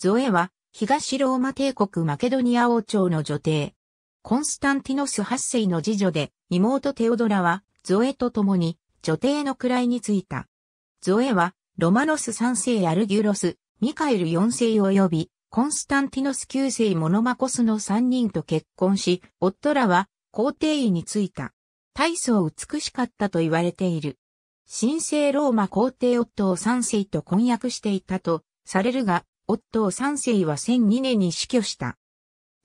ゾエは、東ローマ帝国マケドニア王朝の女帝。コンスタンティノス8世の次女で、妹テオドラは、ゾエと共に、女帝の位についた。ゾエは、ロマノス3世アルギュロス、ミカエル4世及び、コンスタンティノス9世モノマコスの3人と結婚し、夫らは、皇帝位についた。大層美しかったと言われている。神聖ローマ皇帝夫を3世と婚約していたと、されるが、夫を3世は1002年に死去した。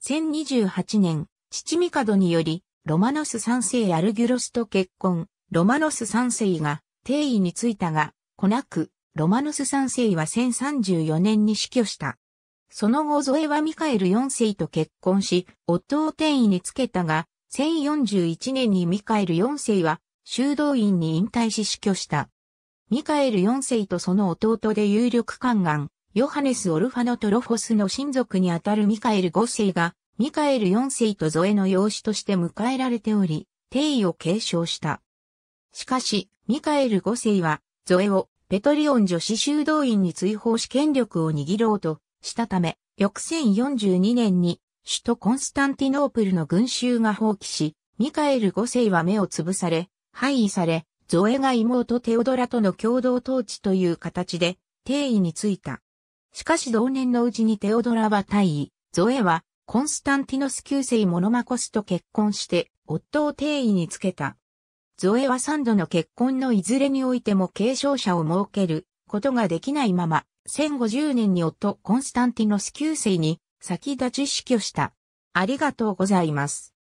1028年、父帝により、ロマノス3世アルギュロスと結婚、ロマノス3世が定位についたが、来なく、ロマノス3世は1034年に死去した。その後ゾエはミカエル4世と結婚し、夫を定位につけたが、1041年にミカエル4世は修道院に引退し死去した。ミカエル4世とその弟で有力宦官、ヨハネス・オルファノトロフォスの親族にあたるミカエル5世が、ミカエル4世とゾエの養子として迎えられており、定位を継承した。しかし、ミカエル5世は、ゾエをペトリオン女子修道院に追放し権力を握ろうとしたため、翌1042年に首都コンスタンティノープルの群衆が放棄し、ミカエル5世は目をつぶされ、廃位され、ゾエが妹テオドラとの共同統治という形で、定位についた。しかし同年のうちにテオドラは退位、ゾエはコンスタンティノス9世モノマコスと結婚して夫を定位につけた。ゾエは3度の結婚のいずれにおいても継承者を設けることができないまま、1050年に夫コンスタンティノス9世に先立ち死去した。ありがとうございます。